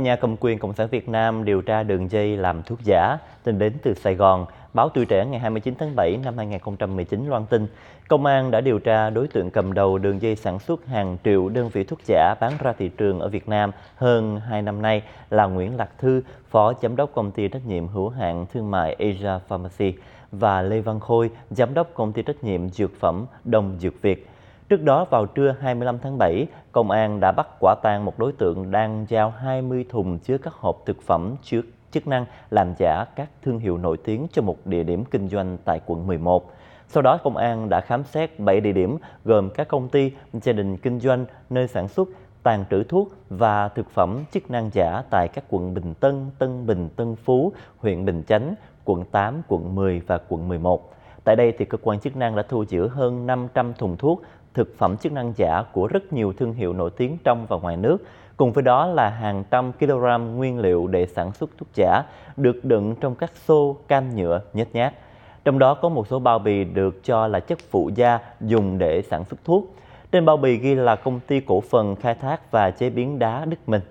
Nhà cầm quyền Cộng sản Việt Nam điều tra đường dây làm thuốc giả tin đến từ Sài Gòn. Báo Tuổi Trẻ ngày 29 tháng 7 năm 2019 loan tin, Công an đã điều tra đối tượng cầm đầu đường dây sản xuất hàng triệu đơn vị thuốc giả bán ra thị trường ở Việt Nam hơn 2 năm nay là Nguyễn Lạc Thư, Phó Giám đốc Công ty Trách nhiệm Hữu hạn Thương mại Asia Pharmacy và Lê Văn Khôi, Giám đốc Công ty Trách nhiệm Dược phẩm Đông Dược Việt. Trước đó vào trưa 25 tháng 7, công an đã bắt quả tang một đối tượng đang giao 20 thùng chứa các hộp thực phẩm chứa chức năng làm giả các thương hiệu nổi tiếng cho một địa điểm kinh doanh tại quận 11. Sau đó, công an đã khám xét 7 địa điểm gồm các công ty, gia đình kinh doanh, nơi sản xuất, tàn trữ thuốc và thực phẩm chức năng giả tại các quận Bình Tân, Tân Bình, Tân Phú, huyện Bình Chánh, quận 8, quận 10 và quận 11. Tại đây, thì cơ quan chức năng đã thu giữ hơn 500 thùng thuốc, thực phẩm chức năng giả của rất nhiều thương hiệu nổi tiếng trong và ngoài nước. Cùng với đó là hàng trăm kg nguyên liệu để sản xuất thuốc giả được đựng trong các xô, can nhựa, nhét nhát. Trong đó có một số bao bì được cho là chất phụ gia dùng để sản xuất thuốc. Trên bao bì ghi là công ty cổ phần khai thác và chế biến đá Đức Minh.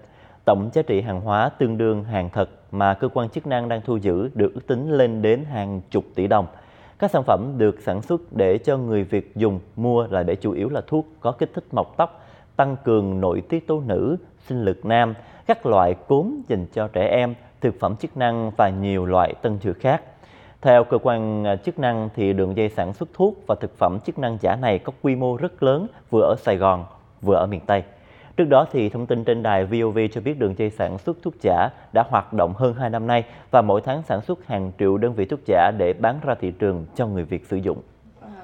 Tổng giá trị hàng hóa tương đương hàng thật mà cơ quan chức năng đang thu giữ được ước tính lên đến hàng chục tỷ đồng – các sản phẩm được sản xuất để cho người Việt dùng mua là để chủ yếu là thuốc có kích thích mọc tóc, tăng cường nội tiết tố nữ, sinh lực nam, các loại cốm dành cho trẻ em, thực phẩm chức năng và nhiều loại tân dược khác. Theo cơ quan à, chức năng thì đường dây sản xuất thuốc và thực phẩm chức năng giả này có quy mô rất lớn vừa ở Sài Gòn vừa ở miền Tây. Trước đó thì thông tin trên đài VOV cho biết đường dây sản xuất thuốc giả đã hoạt động hơn 2 năm nay và mỗi tháng sản xuất hàng triệu đơn vị thuốc giả để bán ra thị trường cho người Việt sử dụng.